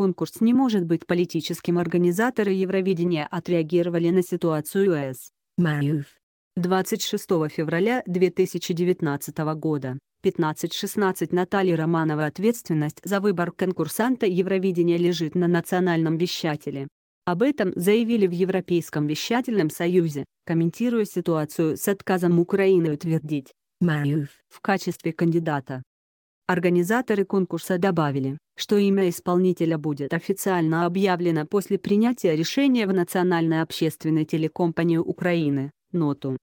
конкурс не может быть политическим организаторы Евровидения отреагировали на ситуацию С. Маев. 26 февраля 2019 года, 15.16 Наталья Романова Ответственность за выбор конкурсанта Евровидения лежит на национальном вещателе. Об этом заявили в Европейском вещательном союзе, комментируя ситуацию с отказом Украины утвердить Маев в качестве кандидата. Организаторы конкурса добавили, что имя исполнителя будет официально объявлено после принятия решения в Национальной общественной телекомпании Украины, НОТУ.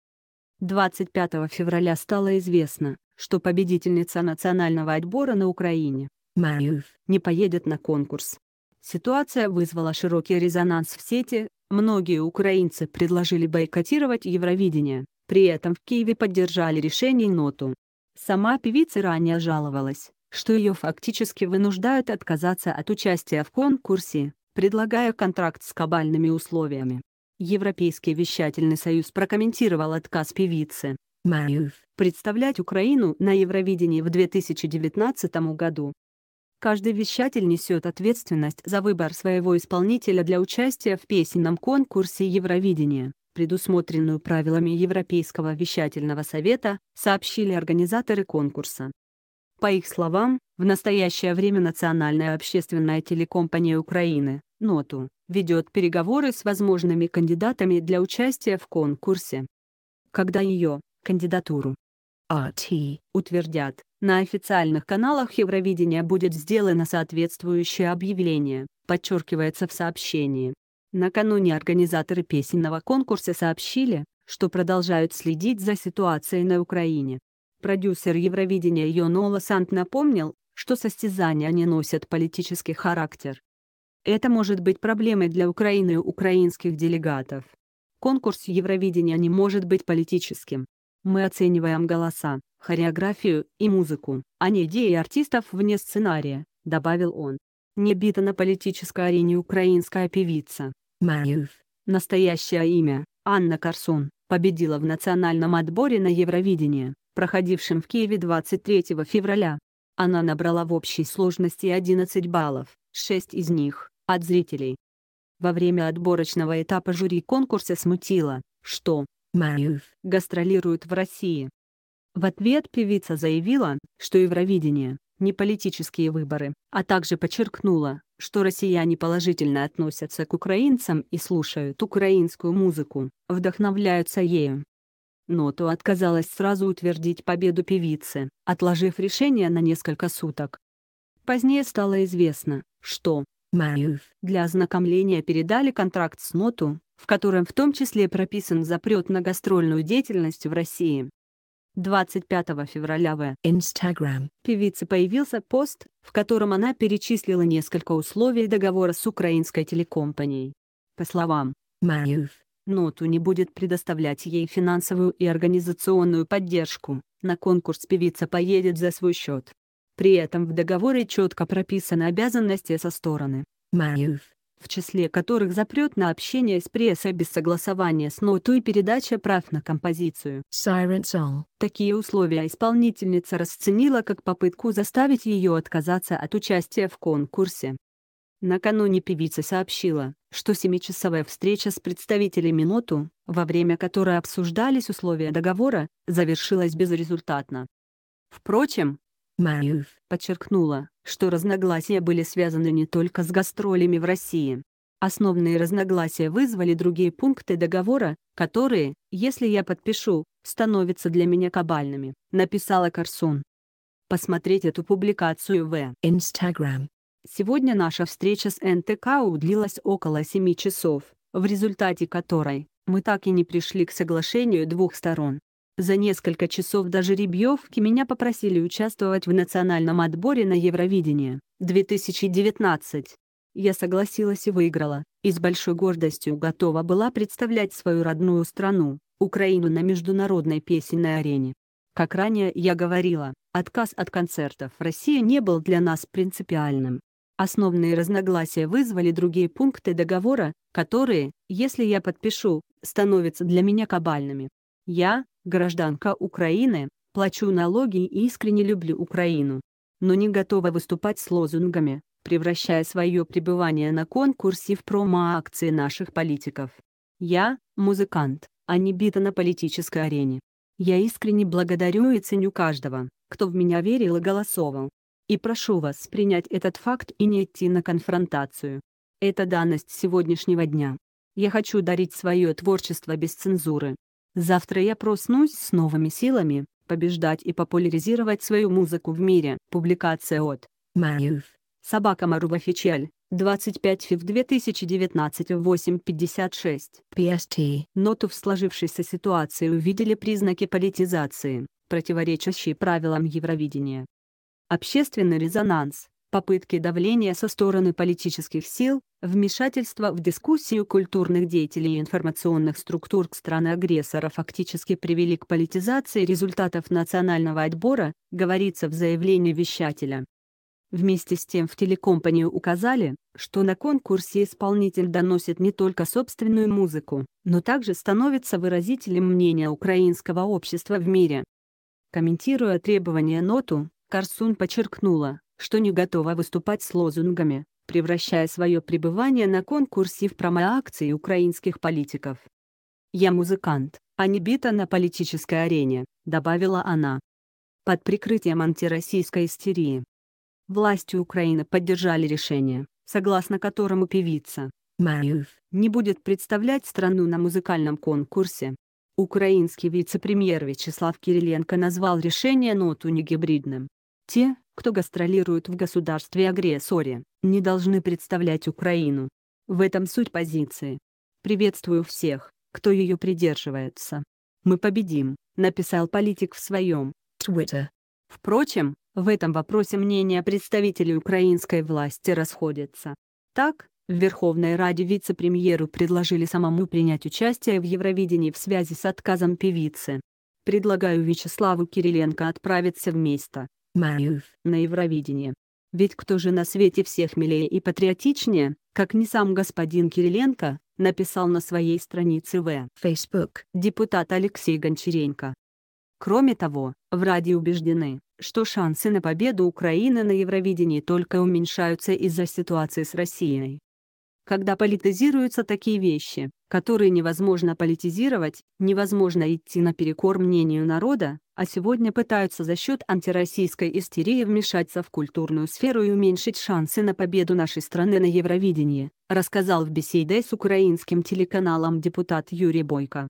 25 февраля стало известно, что победительница национального отбора на Украине, Мариев, не поедет на конкурс. Ситуация вызвала широкий резонанс в сети, многие украинцы предложили бойкотировать Евровидение, при этом в Киеве поддержали решение НОТУ. Сама певица ранее жаловалась, что ее фактически вынуждают отказаться от участия в конкурсе, предлагая контракт с кабальными условиями. Европейский вещательный союз прокомментировал отказ певицы Мариев представлять Украину на Евровидении в 2019 году. Каждый вещатель несет ответственность за выбор своего исполнителя для участия в песенном конкурсе Евровидения, предусмотренную правилами Европейского вещательного совета, сообщили организаторы конкурса. По их словам, в настоящее время Национальная общественная телекомпания Украины, НОТУ, ведет переговоры с возможными кандидатами для участия в конкурсе. Когда ее кандидатуру (RT) «А утвердят, на официальных каналах Евровидения будет сделано соответствующее объявление, подчеркивается в сообщении. Накануне организаторы песенного конкурса сообщили, что продолжают следить за ситуацией на Украине. Продюсер Евровидения Йонола Сант напомнил, что состязания не носят политический характер. Это может быть проблемой для Украины и украинских делегатов. Конкурс Евровидения не может быть политическим. Мы оцениваем голоса, хореографию и музыку, а не идеи артистов вне сценария, добавил он. Не бита на политической арене украинская певица. Маюв. Настоящее имя – Анна Карсон, победила в национальном отборе на Евровидение проходившим в Киеве 23 февраля. Она набрала в общей сложности 11 баллов, 6 из них – от зрителей. Во время отборочного этапа жюри конкурса смутило, что «Маюв» гастролирует в России. В ответ певица заявила, что Евровидение – не политические выборы, а также подчеркнула, что россияне положительно относятся к украинцам и слушают украинскую музыку, вдохновляются ею но то отказалась сразу утвердить победу певицы, отложив решение на несколько суток. Позднее стало известно, что Маюв для ознакомления передали контракт с Ноту, в котором в том числе прописан запрет на гастрольную деятельность в России. 25 февраля в Instagram певице появился пост, в котором она перечислила несколько условий договора с украинской телекомпанией. По словам Маюв, Ноту не будет предоставлять ей финансовую и организационную поддержку, на конкурс певица поедет за свой счет. При этом в договоре четко прописаны обязанности со стороны. Маев в числе которых запрет на общение с прессой без согласования с ноту и передача прав на композицию. Siren Song. Такие условия исполнительница расценила как попытку заставить ее отказаться от участия в конкурсе. Накануне певица сообщила, что семичасовая встреча с представителями НОТУ, во время которой обсуждались условия договора, завершилась безрезультатно. Впрочем, Маев подчеркнула, что разногласия были связаны не только с гастролями в России. Основные разногласия вызвали другие пункты договора, которые, если я подпишу, становятся для меня кабальными, написала Корсун. Посмотреть эту публикацию в Instagram. Сегодня наша встреча с НТК удлилась около 7 часов, в результате которой мы так и не пришли к соглашению двух сторон. За несколько часов до жеребьевки меня попросили участвовать в национальном отборе на Евровидение 2019. Я согласилась и выиграла, и с большой гордостью готова была представлять свою родную страну, Украину на международной песенной арене. Как ранее я говорила, отказ от концертов в России не был для нас принципиальным. Основные разногласия вызвали другие пункты договора, которые, если я подпишу, становятся для меня кабальными. Я, гражданка Украины, плачу налоги и искренне люблю Украину. Но не готова выступать с лозунгами, превращая свое пребывание на конкурсе в промо-акции наших политиков. Я – музыкант, а не бита на политической арене. Я искренне благодарю и ценю каждого, кто в меня верил и голосовал. И прошу вас принять этот факт и не идти на конфронтацию. Это данность сегодняшнего дня. Я хочу дарить свое творчество без цензуры. Завтра я проснусь с новыми силами, побеждать и популяризировать свою музыку в мире. Публикация от Маруф. Собака Маруба Фичель. 25 фев 2019 8.56 PST. Ноту в сложившейся ситуации увидели признаки политизации, противоречащие правилам Евровидения общественный резонанс, попытки давления со стороны политических сил, вмешательство в дискуссию культурных деятелей и информационных структур страны-агрессора фактически привели к политизации результатов национального отбора, говорится в заявлении вещателя. Вместе с тем в телекомпанию указали, что на конкурсе исполнитель доносит не только собственную музыку, но также становится выразителем мнения украинского общества в мире. Комментируя требования ноту, Корсун подчеркнула, что не готова выступать с лозунгами, превращая свое пребывание на конкурсе в промоакции украинских политиков. «Я музыкант, а не бита на политической арене», — добавила она. Под прикрытием антироссийской истерии. Власти Украины поддержали решение, согласно которому певица Маев не будет представлять страну на музыкальном конкурсе. Украинский вице-премьер Вячеслав Кириленко назвал решение ноту негибридным. Те, кто гастролирует в государстве-агрессоре, не должны представлять Украину. В этом суть позиции. Приветствую всех, кто ее придерживается. «Мы победим», — написал политик в своем Twitter. Впрочем, в этом вопросе мнения представителей украинской власти расходятся. Так, в Верховной Раде вице-премьеру предложили самому принять участие в Евровидении в связи с отказом певицы. Предлагаю Вячеславу Кириленко отправиться вместо. Маев на Евровидении. Ведь кто же на свете всех милее и патриотичнее, как не сам господин Кириленко, написал на своей странице в Facebook депутат Алексей Гончаренко. Кроме того, в Раде убеждены, что шансы на победу Украины на Евровидении только уменьшаются из-за ситуации с Россией когда политизируются такие вещи, которые невозможно политизировать, невозможно идти наперекор мнению народа, а сегодня пытаются за счет антироссийской истерии вмешаться в культурную сферу и уменьшить шансы на победу нашей страны на Евровидении, рассказал в беседе с украинским телеканалом депутат Юрий Бойко.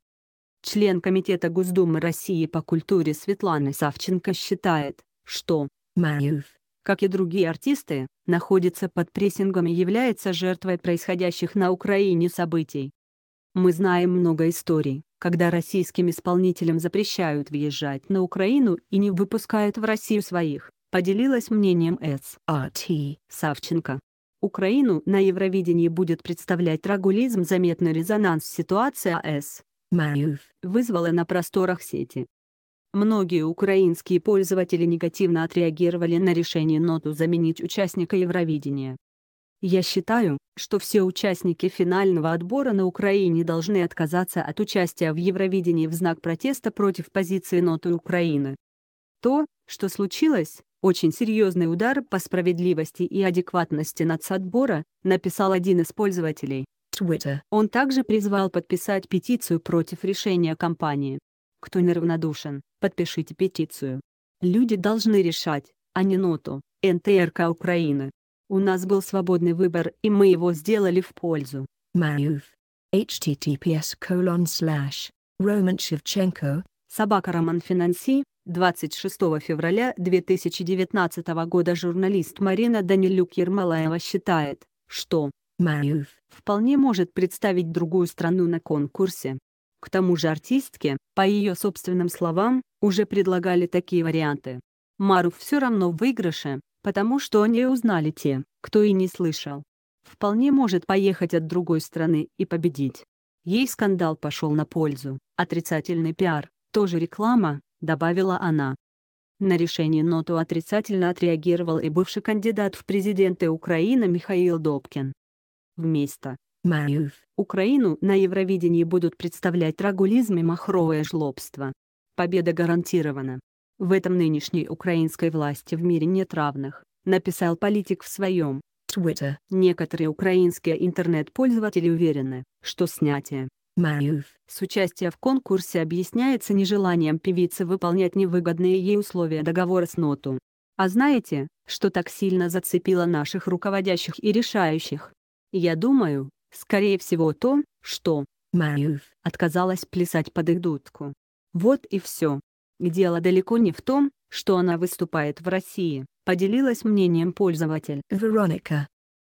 Член Комитета Госдумы России по культуре Светлана Савченко считает, что «Маев» как и другие артисты, находится под прессингом и является жертвой происходящих на Украине событий. Мы знаем много историй, когда российским исполнителям запрещают въезжать на Украину и не выпускают в Россию своих, поделилась мнением С.А.Т. Савченко. Украину на Евровидении будет представлять рагулизм заметный резонанс ситуация а С. Маюв вызвала на просторах сети. Многие украинские пользователи негативно отреагировали на решение ноту заменить участника Евровидения. Я считаю, что все участники финального отбора на Украине должны отказаться от участия в Евровидении в знак протеста против позиции ноты Украины. То, что случилось, очень серьезный удар по справедливости и адекватности нацотбора, написал один из пользователей. Twitter. Он также призвал подписать петицию против решения компании. Кто неравнодушен Подпишите петицию. Люди должны решать, а не ноту, НТРК Украины. У нас был свободный выбор, и мы его сделали в пользу. Мариуф. https colon slash Roman Shevchenko Собака Роман Финанси, 26 февраля 2019 года журналист Марина Данилюк Ермолаева считает, что Мариуф вполне может представить другую страну на конкурсе. К тому же артистке, по ее собственным словам, уже предлагали такие варианты. Мару все равно в выигрыше, потому что они узнали те, кто и не слышал. Вполне может поехать от другой страны и победить. Ей скандал пошел на пользу, отрицательный пиар, тоже реклама, добавила она. На решение ноту отрицательно отреагировал и бывший кандидат в президенты Украины Михаил Добкин. Вместо Маев. Украину на Евровидении будут представлять рагулизм и махровое жлобство. Победа гарантирована. В этом нынешней украинской власти в мире нет равных, написал политик в своем Twitter. Некоторые украинские интернет-пользователи уверены, что снятие Маев с участия в конкурсе объясняется нежеланием певицы выполнять невыгодные ей условия договора с ноту. А знаете, что так сильно зацепило наших руководящих и решающих? Я думаю, Скорее всего то, что Мэйв отказалась плясать под их дудку. Вот и все. Дело далеко не в том, что она выступает в России, поделилась мнением пользователь. Вероника.